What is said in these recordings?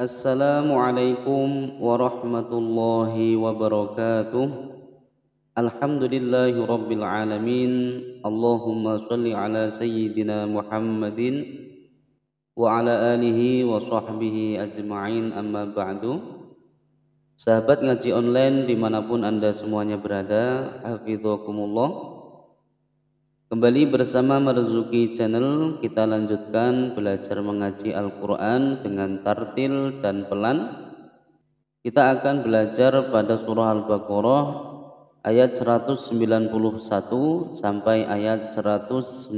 Assalamualaikum warahmatullahi wabarakatuh Alhamdulillahi rabbil alamin Allahumma salli ala sayyidina Muhammadin Wa ala alihi wa sahbihi ajma'in amma ba'du Sahabat ngaji online dimanapun anda semuanya berada Hafidhukumullah Kembali bersama Merzuki Channel, kita lanjutkan belajar mengaji Al-Quran dengan tartil dan pelan. Kita akan belajar pada surah Al-Baqarah ayat 191 sampai ayat 193.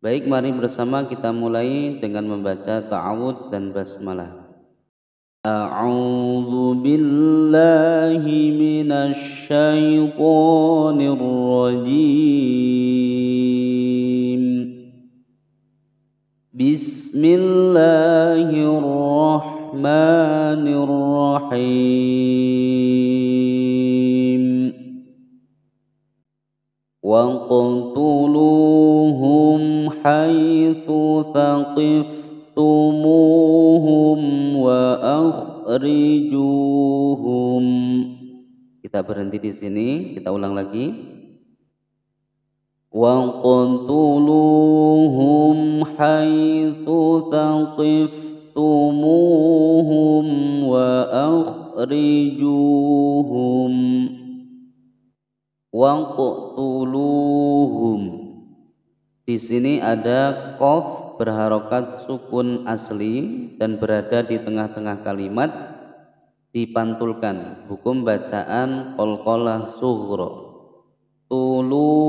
Baik, mari bersama kita mulai dengan membaca ta'awud dan basmalah. A'udzu billahi minasy syaithanir الرجيم بسم الله الرحمن الرحيم وقتلوهم حيث ثقفتموهم وأخرجوهم kita berhenti di sini, kita ulang lagi. وَقَتُلُوهُمْ حَيْثُ ثَقِفْتُمُوهُمْ وَأَخْرِجُوهُمْ وَقَتُلُوهُمْ. Di sini ada kof berharokat sukun asli dan berada di tengah-tengah kalimat dipantulkan hukum bacaan kolkolah sughro tulu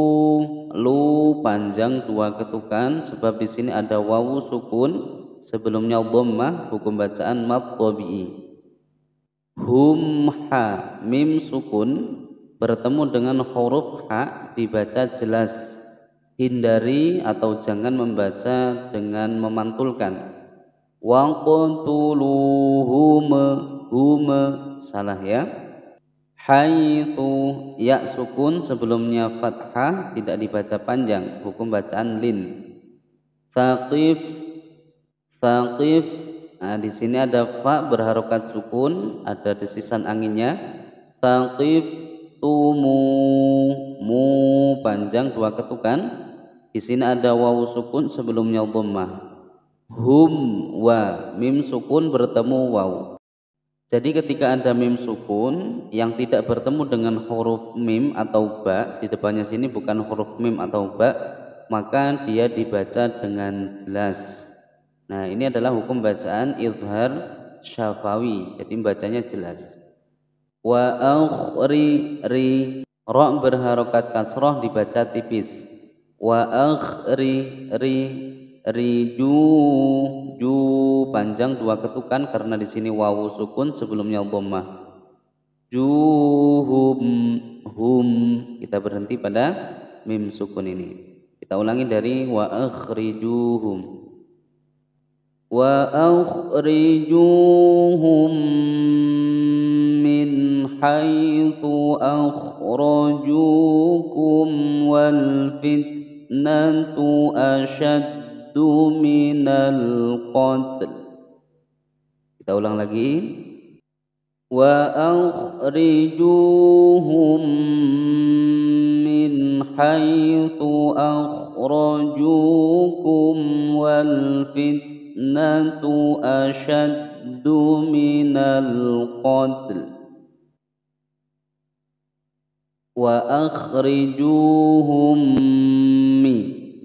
lu panjang dua ketukan sebab di sini ada wawu sukun sebelumnya dhammah hukum bacaan mad tabi'i hum ha mim sukun bertemu dengan huruf ha dibaca jelas hindari atau jangan membaca dengan memantulkan waqtuluhum hum salah ya haitsu ya sukun sebelumnya fathah tidak dibaca panjang hukum bacaan lin thaqif thaqif nah di sini ada fa berharokat sukun ada desisan anginnya thaqif tumu mu panjang dua ketukan di sini ada wawu sukun sebelumnya dhammah hum wa mim sukun bertemu wawu jadi ketika ada mim sukun yang tidak bertemu dengan huruf mim atau ba di depannya sini bukan huruf mim atau ba maka dia dibaca dengan jelas. Nah, ini adalah hukum bacaan izhar syafawi. Jadi bacanya jelas. Wa akhri ri ra berharokat kasroh dibaca tipis. Wa akhri ri riju ju panjang dua ketukan karena di sini wawu sukun sebelumnya boma juhum hum kita berhenti pada mim sukun ini kita ulangi dari wa akhrijuhum wa akhrijuhum min haitsu akhrajukum wal fitnatu ashad minal qatl kita ulang lagi wa akhrijuhum min haythu akhrajukum wal fitnatu ashaddu minal qatl wa akhrijuhum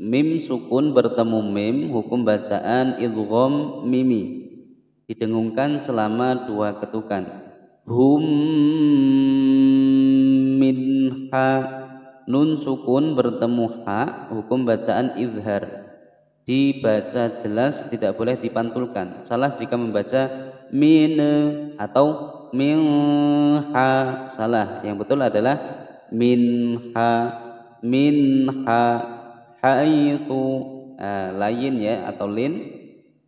mim sukun bertemu mim hukum bacaan idgham mimi didengungkan selama dua ketukan hum min ha nun sukun bertemu ha hukum bacaan idhar dibaca jelas tidak boleh dipantulkan salah jika membaca min atau minha salah yang betul adalah minha minha haitsu uh, eh, lain ya atau lin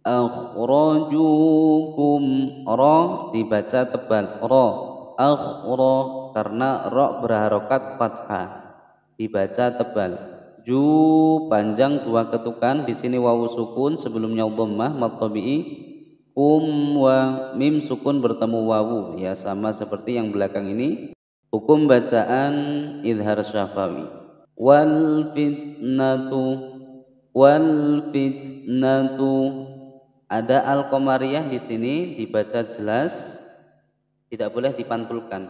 akhrajukum ra dibaca tebal ra akhra karena ra berharokat fathah dibaca tebal ju panjang dua ketukan di sini wawu sukun sebelumnya dhammah matabi'i um wa mim sukun bertemu wawu ya sama seperti yang belakang ini hukum bacaan idhar syafawi Walfitnatu Walfitnatu Ada al di sini dibaca jelas tidak boleh dipantulkan.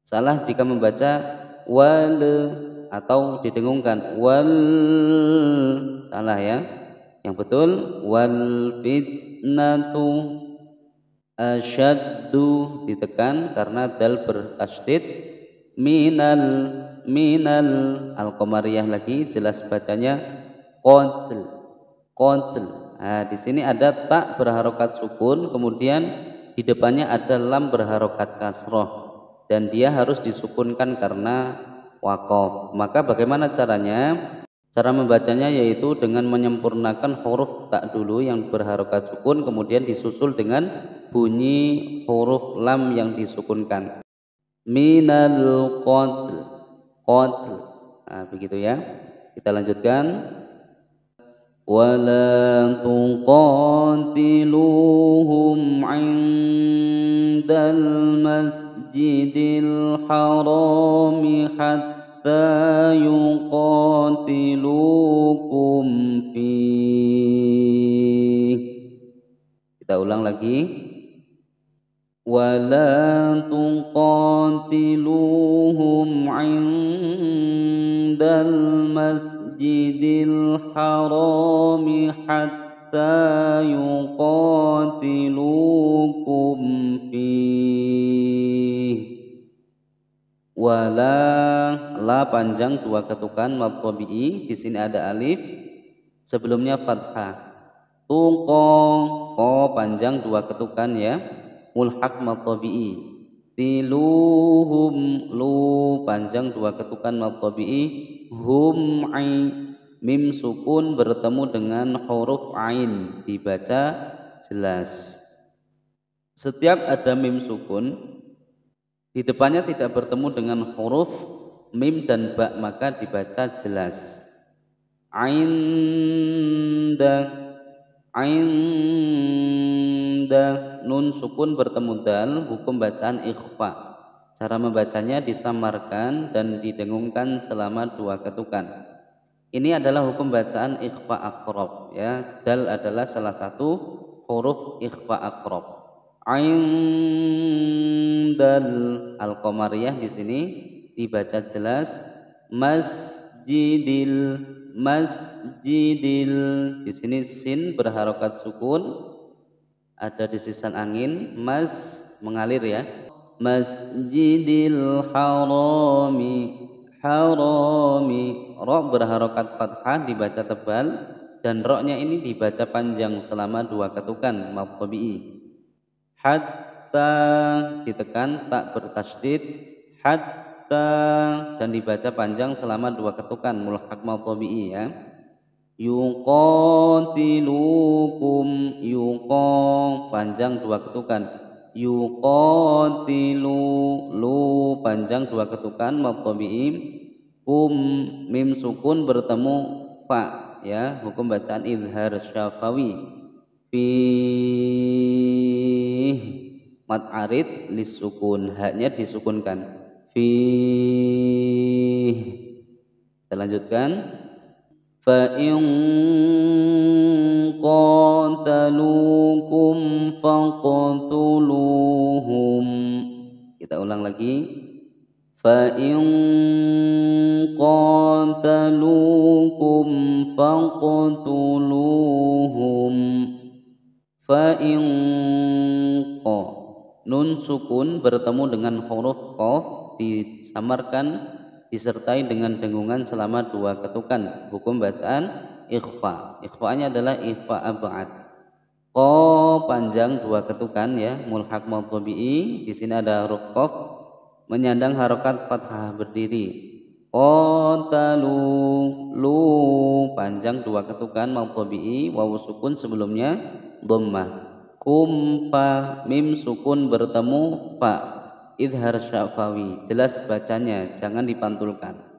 Salah jika membaca wal atau didengungkan wal salah ya. Yang betul wal fitnatu asyaddu ditekan karena dal bertasydid minal minal al komariah lagi jelas bacanya kontel kontel nah, di sini ada tak berharokat sukun kemudian di depannya ada lam berharokat kasroh dan dia harus disukunkan karena wakof maka bagaimana caranya cara membacanya yaitu dengan menyempurnakan huruf tak dulu yang berharokat sukun kemudian disusul dengan bunyi huruf lam yang disukunkan minal qatl qatl nah, begitu ya kita lanjutkan wala tuqatiluhum indal masjidil haram hatta yuqatilukum fi kita ulang lagi wala tuqatiluhum indal المسجد الحرام حتى يقاتلوكم فيه wala la panjang dua ketukan mad di sini ada alif sebelumnya fathah tuqo ko panjang dua ketukan ya mulhaq mad tabi'i tiluhum lu panjang dua ketukan mad hum ai mim sukun bertemu dengan huruf ain dibaca jelas setiap ada mim sukun di depannya tidak bertemu dengan huruf mim dan ba maka dibaca jelas ain da ain da nun sukun bertemu dal hukum bacaan ikhfa Cara membacanya disamarkan dan didengungkan selama dua ketukan. Ini adalah hukum bacaan ikhfa akrob. Ya, dal adalah salah satu huruf ikhfa akrob. Ain dal al komariah di sini dibaca jelas masjidil masjidil di sini sin berharokat sukun ada di sisan angin mas mengalir ya masjidil harami harami roh berharokat fathah dibaca tebal dan roknya ini dibaca panjang selama dua ketukan malqobi'i hatta ditekan tak bertasdid hatta dan dibaca panjang selama dua ketukan mulhaq malqobi'i ya yuqatilukum yuqo panjang dua ketukan yuqatilu lu panjang dua ketukan mad kum mim sukun bertemu fa ya hukum bacaan idhar syafawi fi mat arid sukun haknya disukunkan fi kita lanjutkan fa in qatalukum faqtuluhum kita ulang lagi fa in qatalukum faqtuluhum fa in qa nun sukun bertemu dengan huruf qaf disamarkan disertai dengan dengungan selama dua ketukan hukum bacaan ikhfa ikhfanya adalah ikhfa abad Ko panjang dua ketukan ya, mulhak tabi'i. Di sini ada kof menyandang harokat fathah berdiri. Kotalu lu panjang dua ketukan tabi'i. wawu sukun sebelumnya dhammah. Kum fa mim sukun bertemu fa idhar syafawi. Jelas bacanya, jangan dipantulkan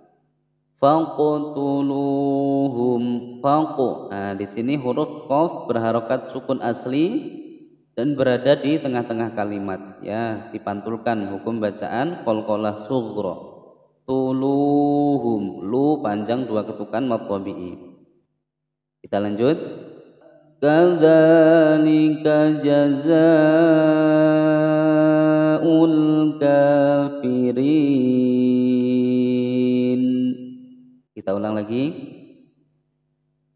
faqtuluhum faqu. Nah, di sini huruf qaf berharokat sukun asli dan berada di tengah-tengah kalimat ya dipantulkan hukum bacaan kolkolah sughra tuluhum lu panjang dua ketukan mad kita lanjut kadzalika jazaa'ul kafirin kita ulang lagi.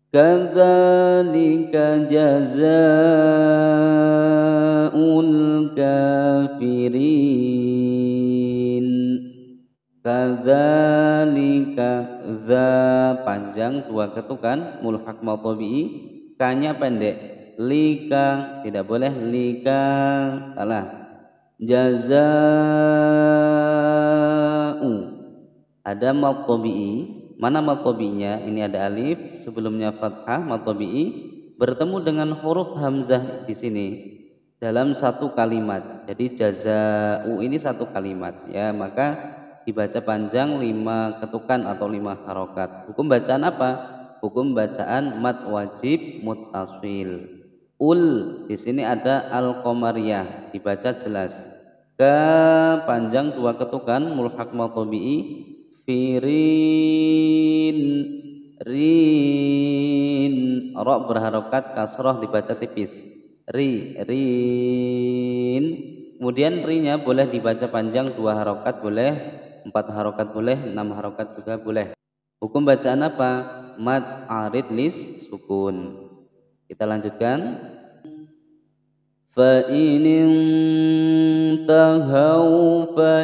Kadzalika jazaa'ul kafirin. Kadzalika za panjang dua ketukan mulhaq matobi'i kanya pendek lika tidak boleh lika salah jazau ada matobi'i Mana matobinya? Ini ada alif, sebelumnya fathah, matobi'i bertemu dengan huruf hamzah di sini dalam satu kalimat. Jadi u ini satu kalimat ya, maka dibaca panjang lima ketukan atau lima harokat. Hukum bacaan apa? Hukum bacaan mat wajib mutaswil Ul di sini ada al komariah dibaca jelas. Ke panjang dua ketukan mulhak matobi'i firin rin rok berharokat kasroh dibaca tipis ri rin kemudian rinya boleh dibaca panjang dua harokat boleh empat harokat boleh enam harokat juga boleh hukum bacaan apa Mat arid lis sukun kita lanjutkan Fa'inin tahau fa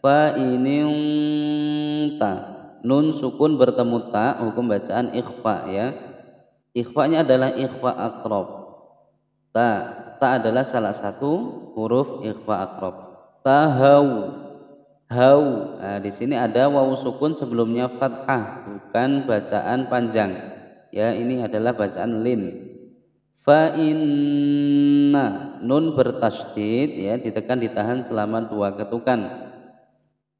fa ta nun sukun bertemu ta hukum bacaan ikhfa ya ikhfanya adalah ikhfa akrob ta ta adalah salah satu huruf ikhfa akrob ta hau nah, di sini ada wawu sukun sebelumnya fathah bukan bacaan panjang ya ini adalah bacaan lin fa inna nun bertasdid ya ditekan ditahan selama dua ketukan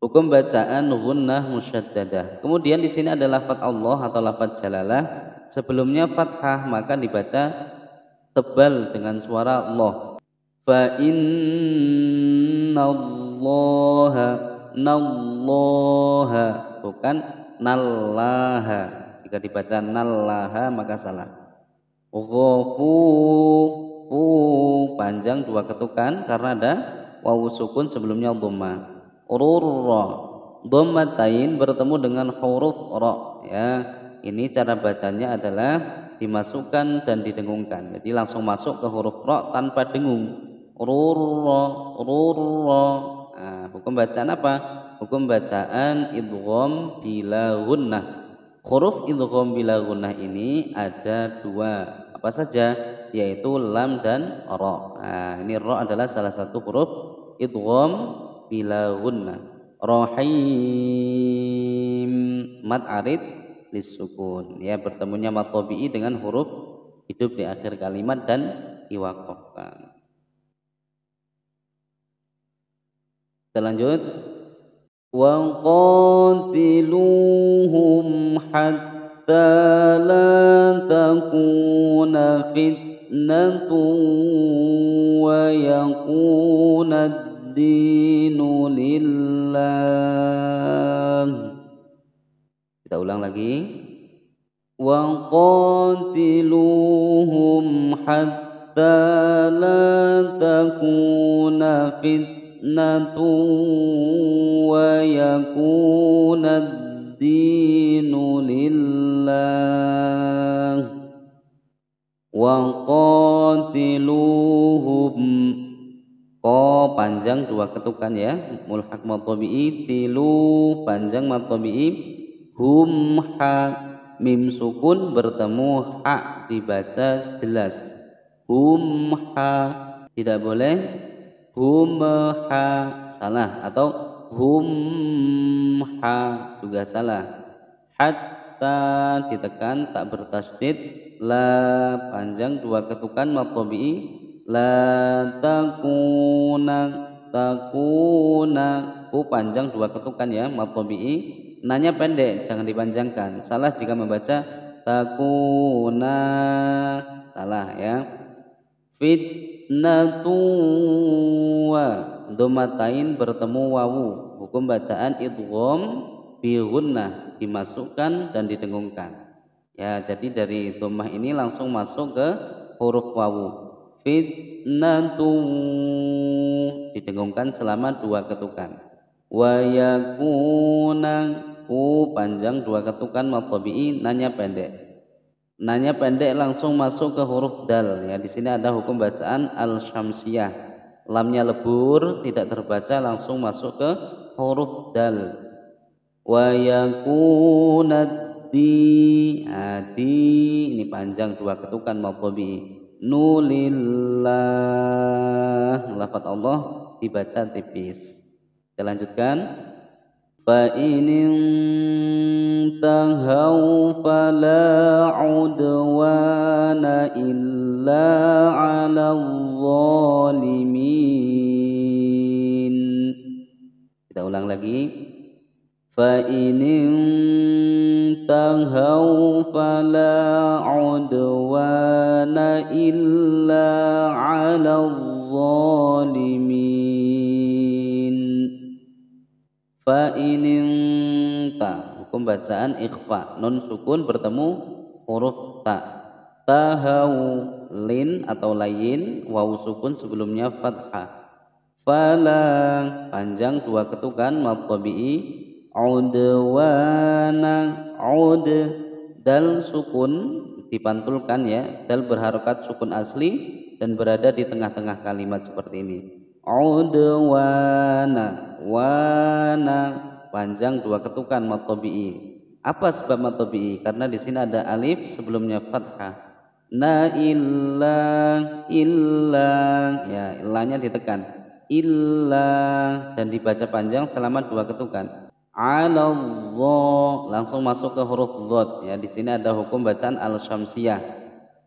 Hukum bacaan gunnah musyaddadah. Kemudian di sini ada lafaz Allah atau lafaz jalalah. Sebelumnya fathah maka dibaca tebal dengan suara Allah. Fa innallaha nallaha bukan nallaha. Jika dibaca nallaha maka salah. Ghafu panjang dua ketukan karena ada wawu sukun sebelumnya dhamma rurra dhammatain bertemu dengan huruf ra ya ini cara bacanya adalah dimasukkan dan didengungkan jadi langsung masuk ke huruf ra tanpa dengung rurra rurra nah, hukum bacaan apa hukum bacaan idgham bila gunnah huruf idgham bila gunnah ini ada dua apa saja yaitu lam dan ra nah, ini ra adalah salah satu huruf idgham bila gunna rahim mat arid lisukun ya bertemunya mat dengan huruf hidup di akhir kalimat dan diwakofkan Selanjut, lanjut wa qatiluhum hatta la takuna fitnatu wa yakuna Dinulillah. kita ulang lagi wa qatiluhum hatta la takuna fitnatu wa yakuna dinulillah. lillah wa qatiluhum Ko oh, panjang dua ketukan ya. Mulhak matobi'i tilu panjang matobi'i hum ha mim sukun bertemu ha dibaca jelas. Hum ha tidak boleh hum ha salah atau hum ha juga salah. Hatta ditekan tak bertasdid la panjang dua ketukan matobi'i la takuna takuna ku oh, panjang dua ketukan ya matobi'i nanya pendek jangan dipanjangkan salah jika membaca takuna salah ya fitnatuwa domatain bertemu wawu hukum bacaan idgham bihunna dimasukkan dan didengungkan ya jadi dari domah ini langsung masuk ke huruf wawu fitnatu didengungkan selama dua ketukan wa yakuna panjang dua ketukan matobi'i nanya pendek nanya pendek langsung masuk ke huruf dal ya di sini ada hukum bacaan al syamsiyah lamnya lebur tidak terbaca langsung masuk ke huruf dal wa di adi ah, ini panjang dua ketukan matobi'i nulillah lafat Allah dibaca tipis kita lanjutkan fa inin tahau fala udwana illa ala zalimin kita ulang lagi fa inin انتهوا فلا عدوان إلا على الظالمين فإن انتهوا hukum bacaan ikhfa nun sukun bertemu huruf ta tahau lin atau lain waw sukun sebelumnya fathah fala panjang dua ketukan matobi'i udwana ud dal sukun dipantulkan ya dal berharokat sukun asli dan berada di tengah-tengah kalimat seperti ini udwana wana panjang dua ketukan matobi'i apa sebab matobi'i karena di sini ada alif sebelumnya fathah na ilang ilang ya ilahnya ditekan ilang dan dibaca panjang selama dua ketukan ala langsung masuk ke huruf dhot ya di sini ada hukum bacaan al syamsiyah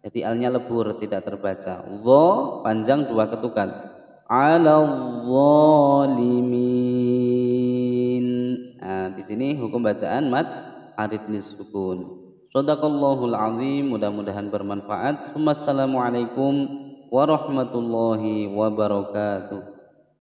jadi alnya lebur tidak terbaca dho panjang dua ketukan ala zalimin nah, di sini hukum bacaan mat arid nisukun Sadaqallahul azim mudah-mudahan bermanfaat Assalamualaikum warahmatullahi wabarakatuh